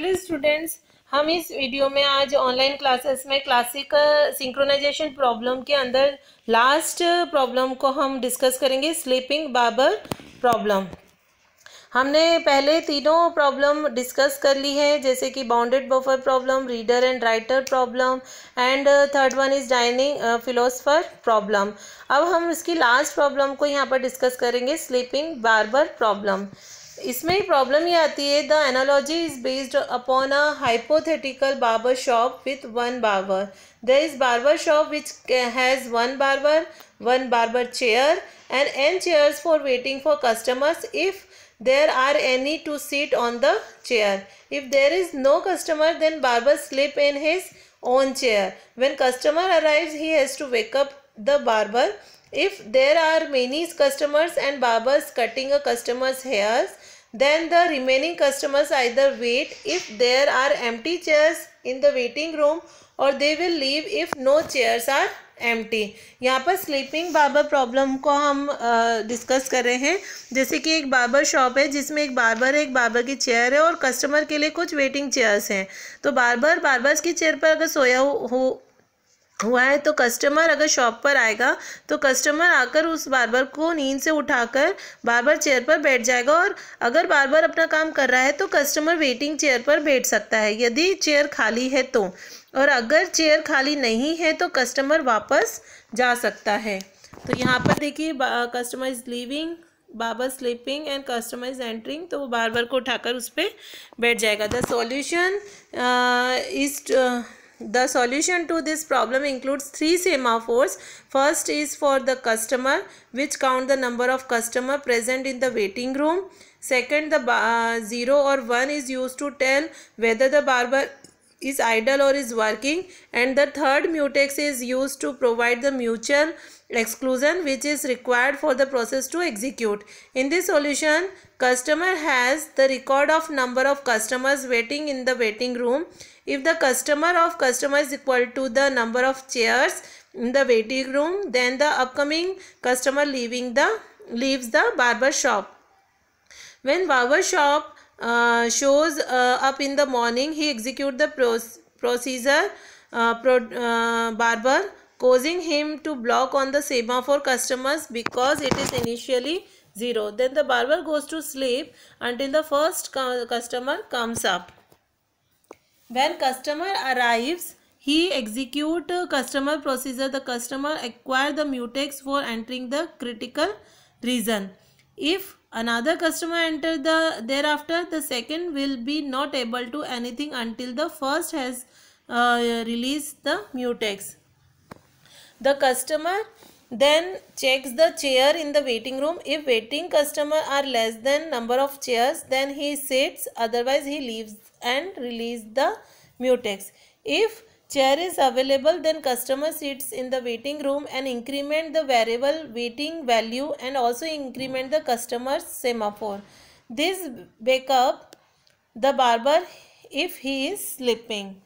Hello students हम इस video में आज ऑनलाइन क्लासेस में क्लासिक सिंक्रोनाइजेशन प्रॉब्लम के अंदर लास्ट प्रॉब्लम uh, को हम डिस्कस करेंगे स्लीपिंग बाबर प्रॉब्लम हमने पहले तीनों प्रॉब्लम डिस्कस कर ली है जैसे कि bounded buffer problem reader and writer problem and third one is dining philosopher problem अब हम इसकी लास्ट प्रॉब्लम को यहाँ पर डिस्कस करेंगे स्लीपिंग बारबर प्रॉब्लम इसमें ही प्रॉब्लम ये आती है the analogy is based upon a hypothetical barber shop with one barber the is barber shop which has one barber one barber chair and n chairs for waiting for customers if there are any to seat on the chair if there is no customer then barber sleep in his own chair when customer arrive he has to wake up the barber if there are many customers and barbers cutting a customers hairs then the remaining customers either wait if there are empty chairs in the waiting room और they will leave if no chairs are empty यहाँ पर sleeping Babar problem को हम discuss uh, कर रहे हैं जैसे कि एक बाबर शॉप है जिसमें एक बार्बर है एक बार्बर की चेयर है और कस्टमर के लिए कुछ वेटिंग चेयर्स हैं तो बार्बर बारबर्स की चेयर पर अगर सोया हो हुआ है तो कस्टमर अगर शॉप पर आएगा तो कस्टमर आकर उस बार्बर को नींद से उठाकर बार्बर चेयर पर बैठ जाएगा और अगर बार्बर अपना काम कर रहा है तो कस्टमर वेटिंग चेयर पर बैठ सकता है यदि चेयर खाली है तो और अगर चेयर खाली नहीं है तो कस्टमर वापस जा सकता है तो यहाँ पर देखिए customer is living barber sleeping and customer is entering तो वो बार बार को उठाकर उस पर बैठ जाएगा the solution is The solution to this problem includes three semaphores. First is for the customer which count the number of customer present in the waiting room. Second the uh, 0 or 1 is used to tell whether the barber is idle or is working and the third mutex is used to provide the mutual exclusion which is required for the process to execute. In this solution, customer has the record of number of customers waiting in the waiting room. If the customer of customer is equal to the number of chairs in the waiting room, then the upcoming customer leaving the leaves the barber shop. When barber shop uh, shows uh, up in the morning he execute the procedure uh, pro, uh, barber causing him to block on the semaphore customers because it is initially 0 then the barber goes to sleep until the first customer comes up when customer arrives he execute customer procedure the customer acquire the mutex for entering the critical reason if another customer enter the thereafter the second will be not able to anything until the first has uh, released the mutex the customer then checks the chair in the waiting room if waiting customer are less than number of chairs then he sits otherwise he leaves and release the mutex if chair is available then customer sits in the waiting room and increment the variable waiting value and also increment the customer's semaphore. This wake up the barber if he is sleeping.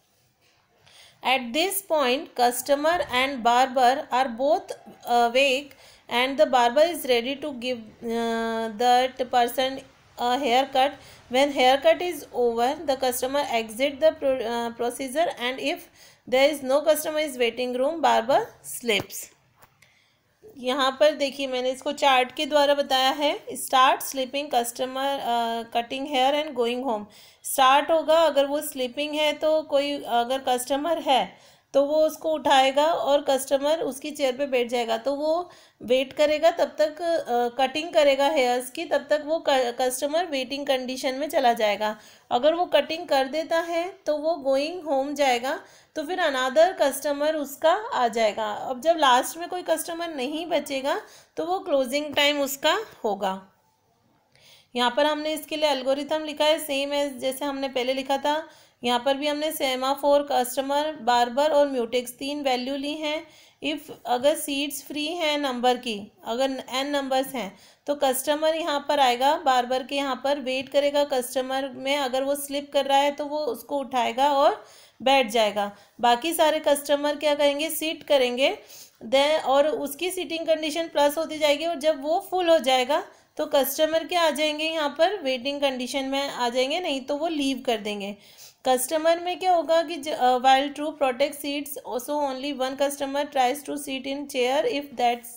At this point, customer and barber are both awake and the barber is ready to give uh, that person a haircut. When haircut is over, the customer exit the pro uh, procedure and if there is no customers waiting room barber sleeps यहाँ पर देखिए मैंने इसको chart के द्वारा बताया है start sleeping customer cutting hair and going home start होगा अगर वो स्लीपिंग है तो कोई अगर कस्टमर है तो वो उसको उठाएगा और कस्टमर उसकी चेयर पे बैठ जाएगा तो वो वेट करेगा तब तक कटिंग करेगा हेयर्स की तब तक वो कस्टमर वेटिंग कंडीशन में चला जाएगा अगर वो कटिंग कर देता है तो वो गोइंग होम जाएगा तो फिर अनादर कस्टमर उसका आ जाएगा अब जब लास्ट में कोई कस्टमर नहीं बचेगा तो वो क्लोजिंग टाइम उसका होगा यहाँ पर हमने इसके लिए एल्गोरिथम लिखा है सेम एज जैसे हमने पहले लिखा था यहाँ पर भी हमने सेमा फोर कस्टमर बारबर और म्यूटेक्स तीन वैल्यू ली हैं इफ़ अगर सीट्स फ्री हैं नंबर की अगर एन नंबर्स हैं तो कस्टमर यहाँ पर आएगा बार के यहाँ पर वेट करेगा कस्टमर में अगर वो स्लिप कर रहा है तो वो उसको उठाएगा और बैठ जाएगा बाकी सारे कस्टमर क्या करेंगे सीट करेंगे दे और उसकी सीटिंग कंडीशन प्लस होती जाएगी और जब वो फुल हो जाएगा तो कस्टमर क्या आ जाएंगे यहाँ पर वेटिंग कंडीशन में आ जाएंगे नहीं तो वो लीव कर देंगे कस्टमर में क्या होगा कि while true protect seats also only one customer tries to seat in chair if that's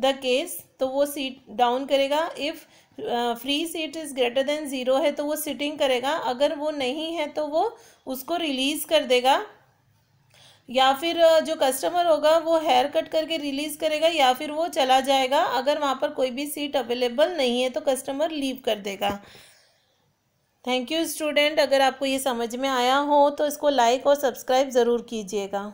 the case तो वो सीट डाउन करेगा if free seat is greater than zero है तो वो सिटिंग करेगा अगर वो नहीं है तो वो उसको रिलीज़ कर देगा या फिर जो कस्टमर होगा वो हेयर कट करके रिलीज़ करेगा या फिर वो चला जाएगा अगर वहाँ पर कोई भी सीट अवेलेबल नहीं है तो कस्टमर लीव कर देगा थैंक यू स्टूडेंट अगर आपको ये समझ में आया हो तो इसको लाइक और सब्सक्राइब ज़रूर कीजिएगा